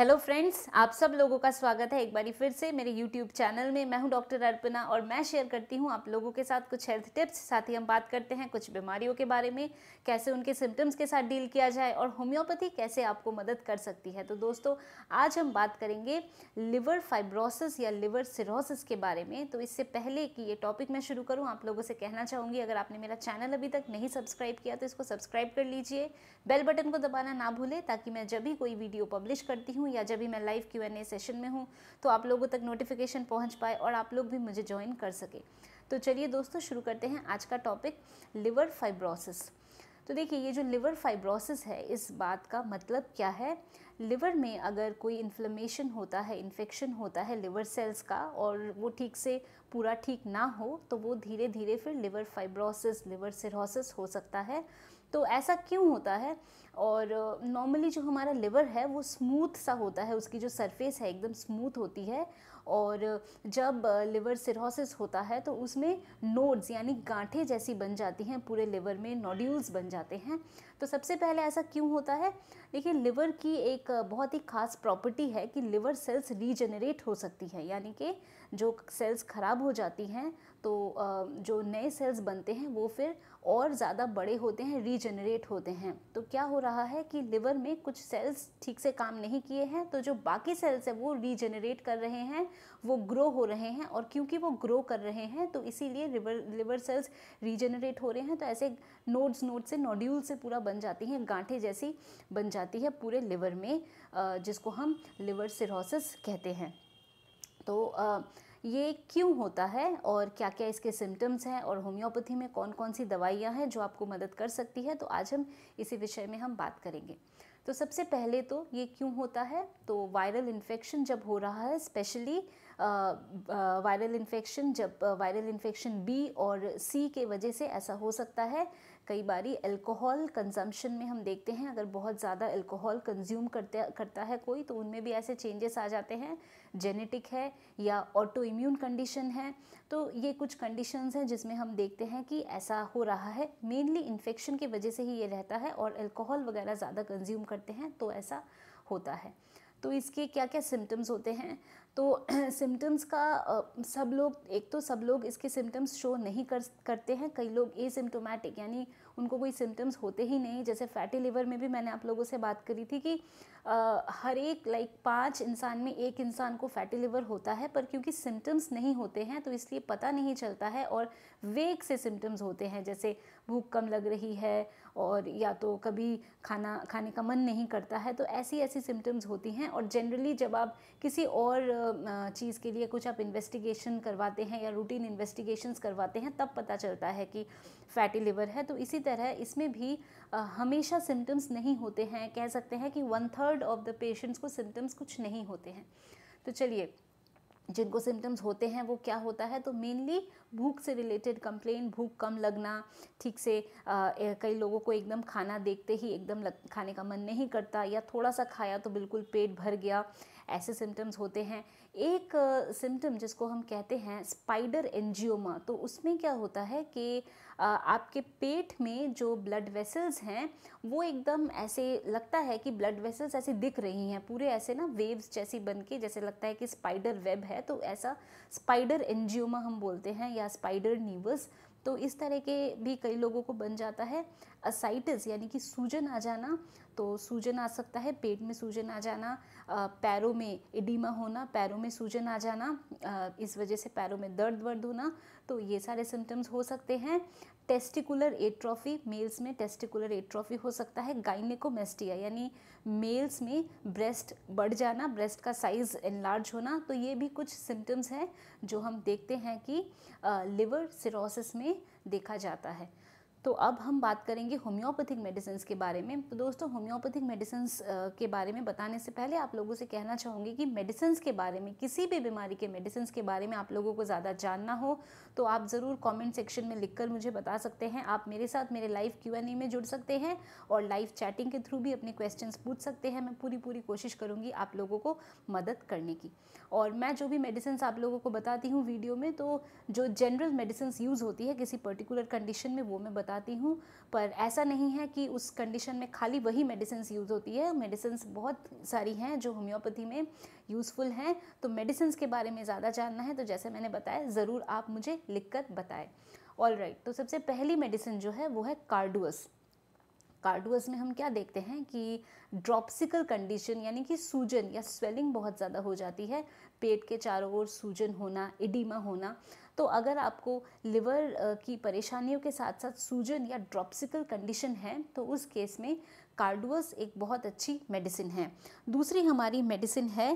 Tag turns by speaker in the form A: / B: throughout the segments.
A: hello friends आप सब लोगों का स्वागत है एक बार फिर से मेरे यूट्यूब चैनल में मैं हूं डॉक्टर अर्पणा और मैं शेयर करती हूं आप लोगों के साथ कुछ हेल्थ टिप्स साथ ही हम बात करते हैं कुछ बीमारियों के बारे में कैसे उनके सिम्टम्स के साथ डील किया जाए और होम्योपैथी कैसे आपको मदद कर सकती है तो दोस्तों आज हम बात करेंगे लिवर फाइब्रोसिस या लिवर सिरोसिस के बारे में तो इससे पहले कि ये टॉपिक मैं शुरू करूँ आप लोगों से कहना चाहूँगी अगर आपने मेरा चैनल अभी तक नहीं सब्सक्राइब किया तो इसको सब्सक्राइब कर लीजिए बेल बटन को दबाना ना भूलें ताकि मैं जब भी कोई वीडियो पब्लिश करती हूँ हूँ या जब भी मैं live Q N A session में हूँ तो आप लोगों तक नोटिफिकेशन पहुँच पाए और आप लोग भी मुझे ज्वाइन कर सके तो चलिए दोस्तों शुरू करते हैं आज का टॉपिक लिवर फाइब्रोसिस तो देखिए ये जो लिवर फाइब्रोसिस है इस बात का मतलब क्या है लिवर में अगर कोई इन्फ्लेमेशन होता है इन्फेक्शन होता है लिवर सेल्स का और वो ठीक से पूरा ठीक ना हो तो वो धीरे धीरे फिर लिवर फाइब्रोसिस लिवर सिरोसिस हो सकता है तो ऐसा क्यों होता है और नॉर्मली जो हमारा लिवर है वो स्मूथ सा होता है उसकी जो सरफेस है एकदम स्मूथ होती है और जब लिवर सिरोसिस होता है तो उसमें नोड्स यानी गांठें जैसी बन जाती हैं पूरे लिवर में नोड्यूल्स बन जाते हैं तो सबसे पहले ऐसा क्यों होता है देखिए लिवर की एक बहुत ही खास प्रॉपर्टी है कि लिवर सेल्स रीजनरेट हो सकती है यानी कि जो सेल्स ख़राब हो जाती हैं तो जो नए सेल्स बनते हैं वो फिर और ज़्यादा बड़े होते हैं रीजनरेट होते हैं तो क्या हो रहा है कि लिवर में कुछ सेल्स ठीक से काम नहीं किए हैं तो जो बाकी सेल्स हैं वो रीजनरेट कर रहे हैं वो ग्रो हो रहे हैं और क्योंकि वो ग्रो कर रहे हैं तो इसीलिए रिवर लिवर सेल्स रीजनरेट हो रहे हैं तो ऐसे नोड्स नोड से नोड्यूल से पूरा बन जाती हैं गांठे जैसी बन जाती है पूरे लिवर में जिसको हम लिवर सिरोसिस कहते हैं तो ये क्यों होता है और क्या क्या इसके सिम्टम्स हैं और होम्योपैथी में कौन कौन सी दवाइयाँ हैं जो आपको मदद कर सकती है तो आज हम इसी विषय में हम बात करेंगे तो सबसे पहले तो ये क्यों होता है तो वायरल इन्फेक्शन जब हो रहा है स्पेशली वायरल इन्फेक्शन जब वायरल इन्फेक्शन बी और सी के वजह से ऐसा हो सकता है कई बारी अल्कोहल कंजम्पशन में हम देखते हैं अगर बहुत ज़्यादा अल्कोहल कंज्यूम करते करता है कोई तो उनमें भी ऐसे चेंजेस आ जाते हैं जेनेटिक है या ऑटो इम्यून कंडीशन है तो ये कुछ कंडीशंस हैं जिसमें हम देखते हैं कि ऐसा हो रहा है मेनली इन्फेक्शन की वजह से ही ये रहता है और अल्कोहल वगैरह ज़्यादा कंज्यूम करते हैं तो ऐसा होता है तो इसके क्या क्या सिम्टम्स होते हैं तो सिम्टम्स का सब लोग एक तो सब लोग इसके सिम्टम्स शो नहीं कर करते हैं कई लोग ए सिम्टोमेटिक यानी उनको कोई सिम्टम्स होते ही नहीं जैसे फैटी लिवर में भी मैंने आप लोगों से बात करी थी कि आ, हर एक लाइक पाँच इंसान में एक इंसान को फैटी लिवर होता है पर क्योंकि सिम्टम्स नहीं होते हैं तो इसलिए पता नहीं चलता है और वेग से सिम्टम्स होते हैं जैसे भूख कम लग रही है और या तो कभी खाना खाने का मन नहीं करता है तो ऐसी ऐसी सिम्टम्स होती हैं और जनरली जब आप किसी और चीज़ के लिए कुछ आप इन्वेस्टिगेशन करवाते हैं या रूटीन इन्वेस्टिगेशंस करवाते हैं तब पता चलता है कि फैटी लिवर है तो इसी तरह इसमें भी हमेशा सिम्टम्स नहीं होते हैं कह सकते हैं कि one third of the patients को सिम्टम्स कुछ नहीं होते हैं तो चलिए जिनको सिम्टम्स होते हैं वो क्या होता है तो मेनली भूख से रिलेटेड कंप्लेन भूख कम लगना ठीक से आ, कई लोगों को एकदम खाना देखते ही एकदम लग, खाने का मन नहीं करता या थोड़ा सा खाया तो बिल्कुल पेट भर गया ऐसे सिम्टम्स होते हैं एक सिम्टम जिसको हम कहते हैं स्पाइडर एंजियोमा तो उसमें क्या होता है कि आ, आपके पेट में जो ब्लड वेसल्स हैं वो एकदम ऐसे लगता है कि ब्लड वेसल्स ऐसे दिख रही हैं पूरे ऐसे ना वेव्स जैसी बन के जैसे लगता है कि स्पाइडर वेब है है तो ऐसा स्पाइडर एंजियोमा हम बोलते हैं या स्पाइडर नीवस तो इस तरह के भी कई लोगों को बन जाता है असाइटिस यानी कि सूजन आ जाना तो सूजन आ सकता है पेट में सूजन आ जाना पैरों में इडीमा होना पैरों में सूजन आ जाना इस वजह से पैरों में दर्द वर्द होना तो ये सारे सिम्टम्स हो सकते हैं टेस्टिकुलर एट्रॉफी मेल्स में टेस्टिकुलर एट्रॉफी हो सकता है गाइनेकोमेस्टिया यानी मेल्स में ब्रेस्ट बढ़ जाना ब्रेस्ट का साइज़ एनलार्ज होना तो ये भी कुछ सिम्टम्स हैं जो हम देखते हैं कि लिवर सिरोसिस में देखा जाता है तो अब हम बात करेंगे होम्योपैथिक मेडिसिन के बारे में तो दोस्तों होम्योपैथिक मेडिसिन के बारे में बताने से पहले आप लोगों से कहना चाहूँगी कि मेडिसिन के बारे में किसी भी बीमारी के मेडिसिन के बारे में आप लोगों को ज़्यादा जानना हो तो आप ज़रूर कॉमेंट सेक्शन में लिखकर मुझे बता सकते हैं आप मेरे साथ मेरे लाइव क्यू एन ए में जुड़ सकते हैं और लाइव चैटिंग के थ्रू भी अपने क्वेश्चन पूछ सकते हैं मैं पूरी पूरी कोशिश करूँगी आप लोगों को मदद करने की और मैं जो भी मेडिसिन आप लोगों को बताती हूँ वीडियो में तो जो जनरल मेडिसिन यूज़ होती है किसी पर्टिकुलर कंडीशन में वो मैं बता बताती हूँ पर ऐसा नहीं है कि उस कंडीशन में खाली वही मेडिसिन यूज़ होती है मेडिसिन बहुत सारी हैं जो होम्योपैथी में यूज़फुल हैं तो मेडिसिन के बारे में ज़्यादा जानना है तो जैसे मैंने बताया ज़रूर आप मुझे लिख कर बताएँ ऑल राइट right, तो सबसे पहली मेडिसिन जो है वो है कार्डुअस कार्डुअस में हम क्या देखते हैं कि ड्रॉप्सिकल कंडीशन यानी कि सूजन या स्वेलिंग बहुत ज़्यादा हो जाती है पेट के चारों ओर सूजन होना इडीमा होना तो अगर आपको लिवर की परेशानियों के साथ साथ सूजन या ड्रॉप्सिकल कंडीशन है तो उस केस में कार्डुअस एक बहुत अच्छी मेडिसिन है दूसरी हमारी मेडिसिन है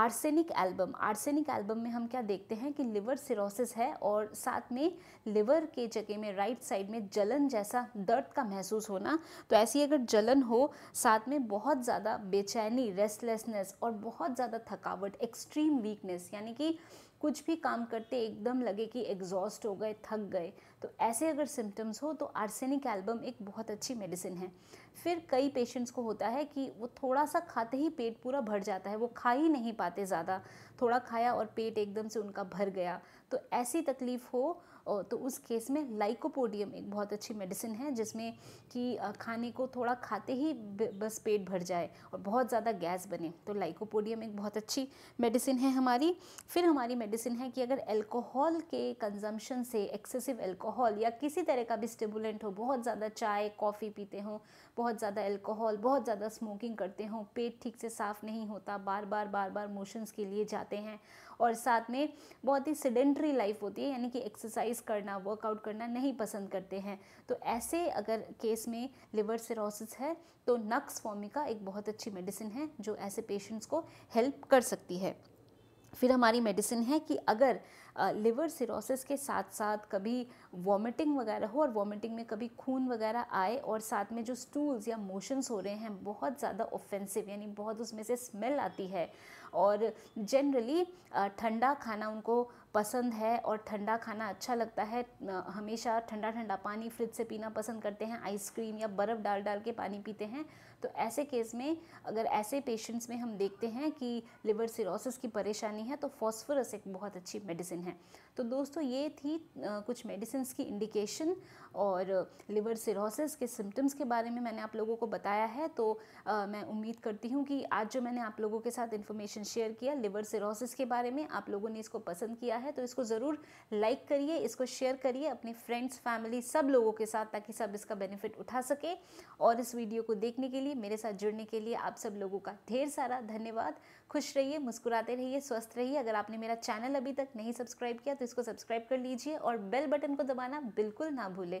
A: आर्सेनिक एल्बम आर्सेनिक एल्बम में हम क्या देखते हैं कि लिवर सिरोसिस है और साथ में लिवर के जगह में राइट साइड में जलन जैसा दर्द का महसूस होना तो ऐसी अगर जलन हो साथ में बहुत ज़्यादा बेचैनी रेस्टलेसनेस और बहुत ज़्यादा थकावट एक्सट्रीम वीकनेस यानी कि कुछ भी काम करते एकदम लगे कि एग्जॉस्ट हो गए थक गए तो ऐसे अगर सिम्टम्स हो तो आर्सेनिक एल्बम एक बहुत अच्छी मेडिसिन है फिर कई पेशेंट्स को होता है कि वो थोड़ा सा खाते ही पेट पूरा भर जाता है वो खा ही नहीं पाते ज़्यादा थोड़ा खाया और पेट एकदम से उनका भर गया तो ऐसी तकलीफ़ हो तो उस केस में लाइकोपोडियम एक बहुत अच्छी मेडिसिन है जिसमें कि खाने को थोड़ा खाते ही बस पेट भर जाए और बहुत ज़्यादा गैस बने तो लाइकोपोडियम एक बहुत अच्छी मेडिसिन है हमारी फिर हमारी मेडिसिन है कि अगर एल्कोहल के कंजम्पशन से एक्सेसिव एल्कोहल या किसी तरह का भी स्टिमुलेंट हो बहुत ज़्यादा चाय कॉफ़ी पीते हों बहुत ज़्यादा एल्कोहल बहुत ज़्यादा स्मोकिंग करते हों पेट ठीक से साफ़ नहीं होता बार बार बार बार मोशंस के लिए जाते हैं और साथ में बहुत ही सीडेंट्री लाइफ होती है यानी कि एक्सरसाइज एक्सरसाइज करना वर्कआउट करना नहीं पसंद करते हैं तो ऐसे अगर केस में लिवर सिरोसिस है तो नक्स फॉर्मिका एक बहुत अच्छी मेडिसिन है जो ऐसे पेशेंट्स को हेल्प कर सकती है फिर हमारी मेडिसिन है कि अगर लिवर सिरोसिस के साथ साथ कभी वॉमिटिंग वगैरह हो और वॉमिटिंग में कभी खून वगैरह आए और साथ में जो स्टूल्स या मोशंस हो रहे हैं बहुत ज़्यादा ऑफेंसिव यानी बहुत उसमें से स्मेल आती है और जनरली ठंडा खाना उनको पसंद है और ठंडा खाना अच्छा लगता है हमेशा ठंडा ठंडा पानी फ्रिज से पीना पसंद करते हैं आइसक्रीम या बर्फ़ डाल डाल के पानी पीते हैं तो ऐसे केस में अगर ऐसे पेशेंट्स में हम देखते हैं कि लिवर सिरोसिस की परेशानी है तो फॉस्फोरस एक बहुत अच्छी मेडिसिन है तो दोस्तों ये थी कुछ मेडिसिन की इंडिकेशन और लिवर सिरोसिस के सिम्टम्स के बारे में मैंने आप लोगों को बताया है तो आ, मैं उम्मीद करती हूँ कि आज जो मैंने आप लोगों के साथ इन्फॉर्मेशन शेयर किया लिवर सिरोसिस के बारे में आप लोगों ने इसको पसंद किया है तो इसको ज़रूर लाइक करिए इसको शेयर करिए अपने फ्रेंड्स फैमिली सब लोगों के साथ ताकि सब इसका बेनिफिट उठा सके और इस वीडियो को देखने के लिए मेरे साथ जुड़ने के लिए आप सब लोगों का ढेर सारा धन्यवाद खुश रहिए मुस्कुराते रहिए स्वस्थ रहिए अगर आपने मेरा चैनल अभी तक नहीं सब्सक्राइब किया तो इसको सब्सक्राइब कर लीजिए और बेल बटन को दबाना बिल्कुल ना भूलें